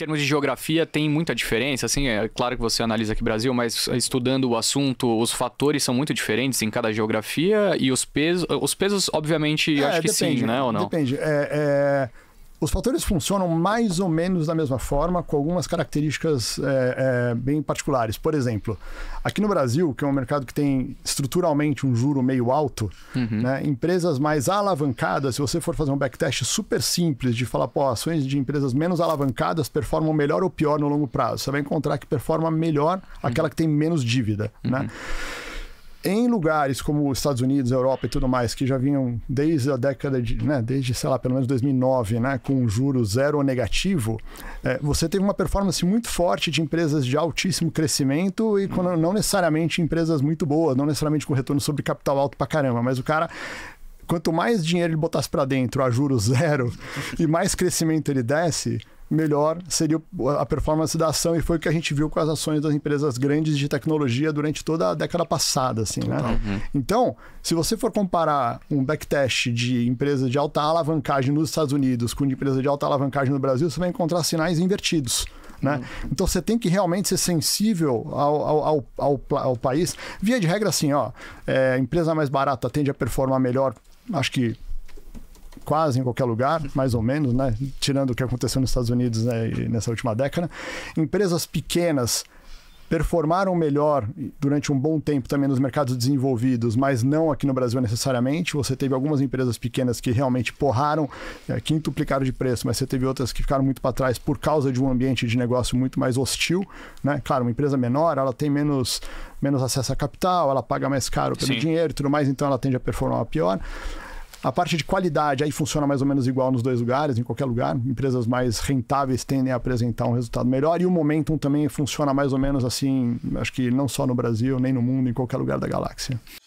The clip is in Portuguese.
termos de geografia, tem muita diferença. Assim, é claro que você analisa aqui Brasil, mas estudando o assunto, os fatores são muito diferentes em cada geografia e os pesos, os pesos, obviamente, é, acho que depende, sim, né? Ou não? Depende. É, é... Os fatores funcionam mais ou menos da mesma forma, com algumas características é, é, bem particulares. Por exemplo, aqui no Brasil, que é um mercado que tem estruturalmente um juro meio alto, uhum. né, empresas mais alavancadas, se você for fazer um backtest super simples de falar, pô, ações de empresas menos alavancadas performam melhor ou pior no longo prazo, você vai encontrar que performa melhor uhum. aquela que tem menos dívida. Né? Uhum. Né? em lugares como Estados Unidos, Europa e tudo mais, que já vinham desde a década de, né, desde, sei lá, pelo menos 2009, né, com juros zero ou negativo, é, você teve uma performance muito forte de empresas de altíssimo crescimento e com, uhum. não necessariamente empresas muito boas, não necessariamente com retorno sobre capital alto pra caramba, mas o cara quanto mais dinheiro ele botasse para dentro a juros zero e mais crescimento ele desse, melhor seria a performance da ação e foi o que a gente viu com as ações das empresas grandes de tecnologia durante toda a década passada, assim, né? Uhum. Então, se você for comparar um backtest de empresa de alta alavancagem nos Estados Unidos com de empresa de alta alavancagem no Brasil, você vai encontrar sinais invertidos. Né? Uhum. Então você tem que realmente ser sensível ao, ao, ao, ao país. Via de regra, assim, ó, é, empresa mais barata tende a performar melhor, acho que quase em qualquer lugar, mais ou menos, né? Tirando o que aconteceu nos Estados Unidos né, nessa última década. Empresas pequenas performaram melhor durante um bom tempo também nos mercados desenvolvidos, mas não aqui no Brasil necessariamente. Você teve algumas empresas pequenas que realmente porraram, é, quintuplicaram de preço, mas você teve outras que ficaram muito para trás por causa de um ambiente de negócio muito mais hostil. Né? Claro, uma empresa menor, ela tem menos, menos acesso a capital, ela paga mais caro pelo Sim. dinheiro e tudo mais, então ela tende a performar pior. A parte de qualidade aí funciona mais ou menos igual nos dois lugares, em qualquer lugar. Empresas mais rentáveis tendem a apresentar um resultado melhor e o momentum também funciona mais ou menos assim, acho que não só no Brasil, nem no mundo, em qualquer lugar da galáxia.